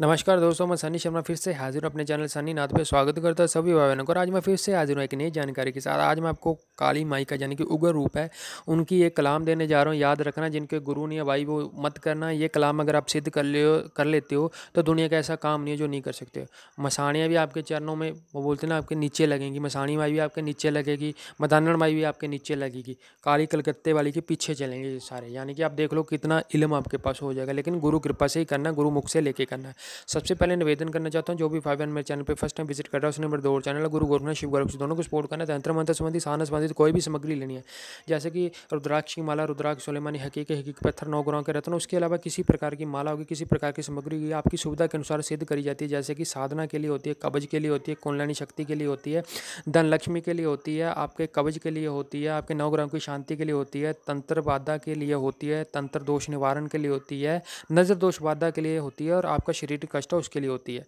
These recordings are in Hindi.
नमस्कार दोस्तों मैं सनी शर्मा फिर से हाजिर हूँ अपने चैनल सनी नाथ पे स्वागत करता हूँ सभी बहनों को और आज मैं फिर से हाजिर हूँ एक नई जानकारी के साथ आज मैं आपको काली माई का यानी कि उग्र रूप है उनकी एक कलाम देने जा रहा हूँ याद रखना जिनके गुरु नहीं है भाई वो मत करना ये कलाम अगर आप सिद्ध कर ले कर लेते हो तो दुनिया का ऐसा काम नहीं है जो नहीं कर सकते मसानियाँ भी आपके चरणों में वो बोलते ना आपके नीचे लगेंगी मसानी माई भी आपके नीचे लगेगी मदानन माई भी आपके नीचे लगेगी काली कलकत्ते वाली के पीछे चलेंगे सारे यानी कि आप देख लो कितना इलम आपके पास हो जाएगा लेकिन गुरु कृपा से ही करना गुरु मुख से लेके करना है सबसे पहले निवेदन करना चाहता हूँ जो भी फाइव मेरे चैनल पर फर्स्ट टाइम विजिट कर रहा है उसने मेरे दो चैनल गुरु गोरखनाथ शिव गोरक्ष दोनों को सपोर्ट करना तंत्र तो मंत्र संबंधी साना संबंधित कोई भी सामग्री लेनी है जैसे कि रुद्राक्ष की माला रुद्राक्ष सुलेमानी हकीक हकीक पत्थर नौ ग्रह के रत्न उसके अलावा किसी प्रकार की माला होगी किसी प्रकार की सामग्री होगी आपकी सुविधा के अनुसार सिद्ध करी जाती है जैसे कि साधना के लिए होती है कब्ज के लिए होती है कुंडलानी शक्ति के लिए होती है धन लक्ष्मी के लिए होती है आपके कब्ज के लिए होती है आपके नवग्रहों की शांति के लिए होती है तंत्र बाधा के लिए होती है तंत्र दोष निवारण के लिए होती है नजर दोष बाधा के लिए होती है और आपका शरीर क्रेडिट कष्टा उसके लिए होती है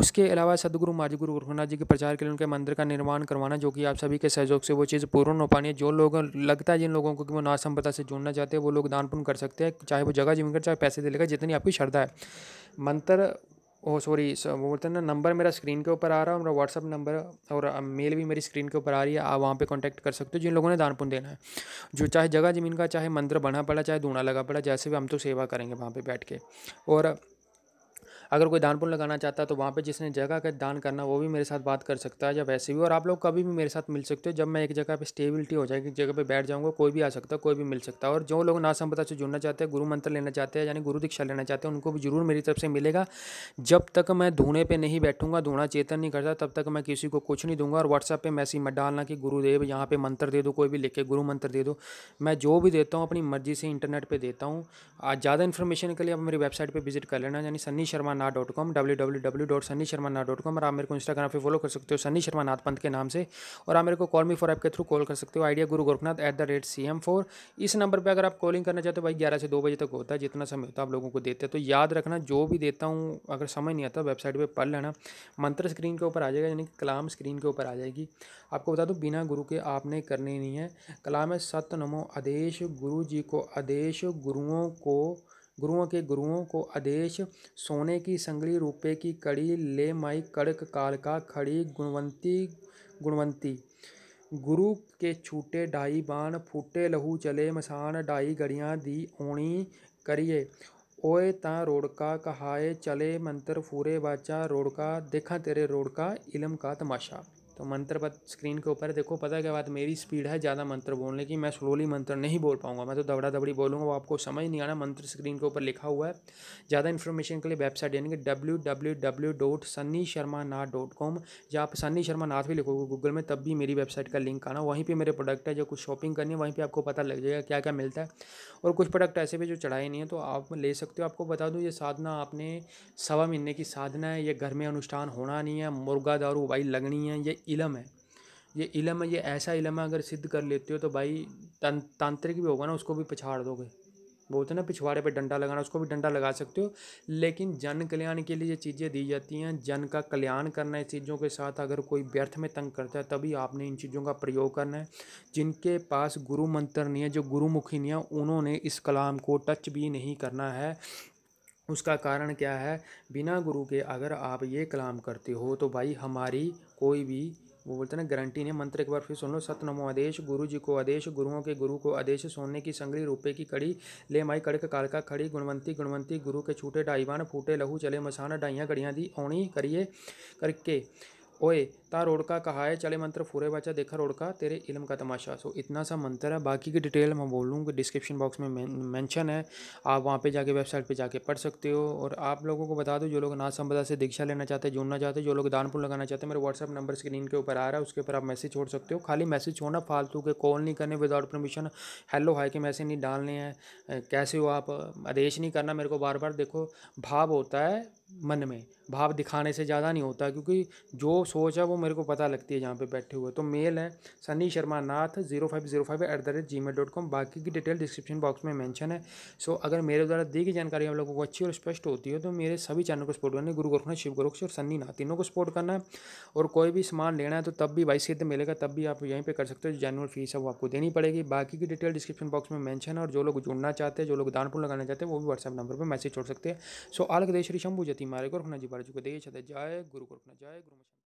उसके अलावा सदगुरु माजगुरु गोरखनाथ जी के प्रचार के लिए उनके मंदिर का निर्माण करवाना जो कि आप सभी के सहयोग से वो चीज़ पूर्ण हो पानी है जो लोग लगता है जिन लोगों को कि वो नाच संपदा से जुड़ना चाहते हैं वो लोग दान पुण्य कर सकते हैं चाहे वो जगह जमीन कर चाहे पैसे दे लेगा जितनी आपकी श्रद्धा है मंत्र ओ सॉरी वो बोलते हैं ना नंबर मेरा स्क्रीन के ऊपर आ रहा है मेरा व्हाट्सअप नंबर और मेल भी मेरी स्क्रीन के ऊपर आ रही है आप वहाँ पे कांटेक्ट कर सकते हो जिन लोगों ने दान पुण्य देना है जो चाहे जगह ज़मीन का चाहे मंदिर बना पड़ा चाहे दूना लगा पड़ा जैसे भी हम तो सेवा करेंगे वहाँ पे बैठ के और अगर कोई दान पुण्य लगाना चाहता है तो वहाँ पे जिसने जगह का दान करना वो भी मेरे साथ बात कर सकता है या वैसे भी और आप लोग कभी भी मेरे साथ मिल सकते हो जब मैं एक जगह पे स्टेबिलिटी हो जाएगी जगह पे बैठ जाऊँगा कोई भी आ सकता है कोई भी मिल सकता है और जो लोग नासंपदा से जुड़ना चाहते हैं गुरु मंत्र लेना चाहते हैं यानी गुरु दीक्षा लेना चाहते हैं उनको भी जरूर मेरी तरफ से मिलेगा जब तक मैं धूने पर नहीं बैठूंगा धूना चेतन नहीं करता तब तक मैं किसी को कुछ नहीं दूंगा और व्हाट्सएप पर मैसेज मत डालना कि गुरुदेव यहाँ पर मंत्र दे दो कोई भी लिख के गुरु मंत्र दे दो मैं जो भी देता हूँ अपनी मर्जी से इंटरनेट पर देता हूँ ज़्यादा इन्फॉर्मेशन के लिए आप मेरी वेबसाइट पर विजिट कर लेना यानी सन्नी शर्मा ना dot com W W W dot Sunny Sharma ना डॉट कॉम और आप मेरे को इंस्टाग्राम पे फॉलो कर सकते हो सन्नी शर्मा नाथ पंत के नाम से और आप मेरे को कॉल मी फॉर ऐप के थ्रू कॉल कर सकते हो idea Guru Gorakhnath at the rate C M four इस नंबर पर अगर आप कॉलिंग करना चाहते हो भाई ग्यारह से दो बजे तक होता है जितना समय होता है आप लोगों को देते हैं तो याद रखना जो भी देता हूँ अगर समय नहीं आता वेबसाइट पर पढ़ लेना मंत्र स्क्रीन के ऊपर आ जाएगा यानी कि कलाम स्क्रीन के ऊपर आ जाएगी आपको बता दूँ बिना गुरु के आपने करने नहीं है कलाम है सत्य नमो आदेश गुरु जी को आदेश गुरुओं को गुरुओं के गुरुओं को आदेश सोने की संगली रूपे की कड़ी ले माई कड़क काल का खड़ी गुणवंती गुणवंती गुरु के छूटे ढाई बाण फूटे लहू चले मसान ढाई गड़ियाँ दी ओणी करिए ओए ता रोड़का कहाए चले मंत्र फूरे बाचा रोड़का देखा तेरे रोड़का इलम का तमाशा तो मंत्र पद स्क्रीन के ऊपर देखो पता क्या बात मेरी स्पीड है ज़्यादा मंत्र बोलने की मैं स्लोली मंत्र नहीं बोल पाऊँगा मैं तो दबड़ा दबड़ी बोलूँगा वो आपको समझ नहीं आना मंत्र स्क्रीन के ऊपर लिखा हुआ है ज़्यादा इन्फॉर्मेशन के लिए वेबसाइट यानी कि W W W dot Sunny Sharma Nath dot com या आप सन्नी शर्मा नाथ भी लिखोगे गूगल में तब भी मेरी वेबसाइट का लिंक आना वहीं पर मेरे प्रोडक्ट है जो कुछ शॉपिंग करनी है वहीं पर आपको पता लग जाएगा क्या क्या मिलता है और कुछ प्रोडक्ट ऐसे भी जो चढ़ाए नहीं है तो आप ले सकते हो आपको बता दूँ ये साधना आपने सवा महीने की साधना है ये घर में अनुष्ठान होना नहीं है मुर्गा दारू वाई लगनी है ये इलम है ये इलम है ये ऐसा इलम है अगर सिद्ध कर लेते हो तो भाई तं, तांत्रिक भी होगा ना उसको भी पिछाड़ दोगे बोलते ना पिछवाड़े पे डंडा लगाना उसको भी डंडा लगा सकते हो लेकिन जन कल्याण के लिए ये चीज़ें दी जाती हैं जन का कल्याण करना है चीज़ों के साथ अगर कोई व्यर्थ में तंग करता है तभी आपने इन चीज़ों का प्रयोग करना है जिनके पास गुरु मंत्र नहीं है जो गुरुमुखी नहीं है उन्होंने इस कलाम को टच भी नहीं करना है उसका कारण क्या है बिना गुरु के अगर आप ये कलाम करते हो तो भाई हमारी कोई भी वो बोलते हैं ना गारंटी नहीं मंत्र एक बार फिर सुन लो सतनमो आदेश गुरु जी को आदेश गुरुओं के गुरु को आदेश सोने की संगली रूपे की कड़ी ले माई कड़क काल का खड़ी गुणवंती गुणवंती गुरु के छूटे डाईवान फूटे लहू चले मसान डाइयाँ गड़ियाँ दी ओणी करिए करके ओए ता रोड़का कहा है चले मंत्र फूरे बचा देखा रोड़का तेरे इलम का तमाशा सो इतना सा मंत्र है बाकी की डिटेल मैं बोलूँगी डिस्क्रिप्शन बॉक्स में मेंशन है आप वहाँ पे जाके वेबसाइट पे जाके पढ़ सकते हो और आप लोगों को बता दो जो लोग ना संपदा से दीक्षा लेना चाहते हैं जुड़ना चाहते हैं जो लोग दानपुर लगाना चाहते हैं मेरा व्हाट्सअप नंबर स्क्रीन के ऊपर आ रहा है उसके ऊपर आप मैसेज छोड़ सकते हो खाली मैसेज छोड़ना फालतू के कॉल नहीं करने विदाउट परमिशन हेलो हाई के मैसेज नहीं डालने हैं कैसे हो आप आदेश नहीं करना मेरे को बार बार देखो भाव होता है मन में भाव दिखाने से ज़्यादा नहीं होता क्योंकि जो सोच है वो मेरे को पता लगती है जहाँ पे बैठे हुए तो मेल है Sunny Sharma Nath zero five zero five at the rate G mail dot com बाकी की डिटेल डिस्क्रिप्शन बॉक्स में मेंशन है सो अगर मेरे द्वारा दी गई जानकारी आप लोगों को अच्छी और स्पष्ट होती है तो मेरे सभी चैनल को सपोर्ट करना है गुरु गोरखना शिव गोरख और सन्नी नाथ तीनों को सपोर्ट करना है और कोई भी सामान लेना है तो तब भी बाईस सीधे मिलेगा तब भी आप यहीं पर कर सकते हो जैनुअल फीस है वो आपको देनी पड़ेगी बाकी की डिटेल डिस्क्रिप्शन बॉक्स में मैंशन है और जो लोग जुड़ना चाहते हैं जो लोग दानपुर लगाना चाहते हैं वो भी व्हाट्सअप नंबर पर मैसेज छोड़ सकते हैं सो आलग देश ऋषम्भू जति मारे गोरखना जी महाराज को दे जय गुरु कृपना जय गुरु मशन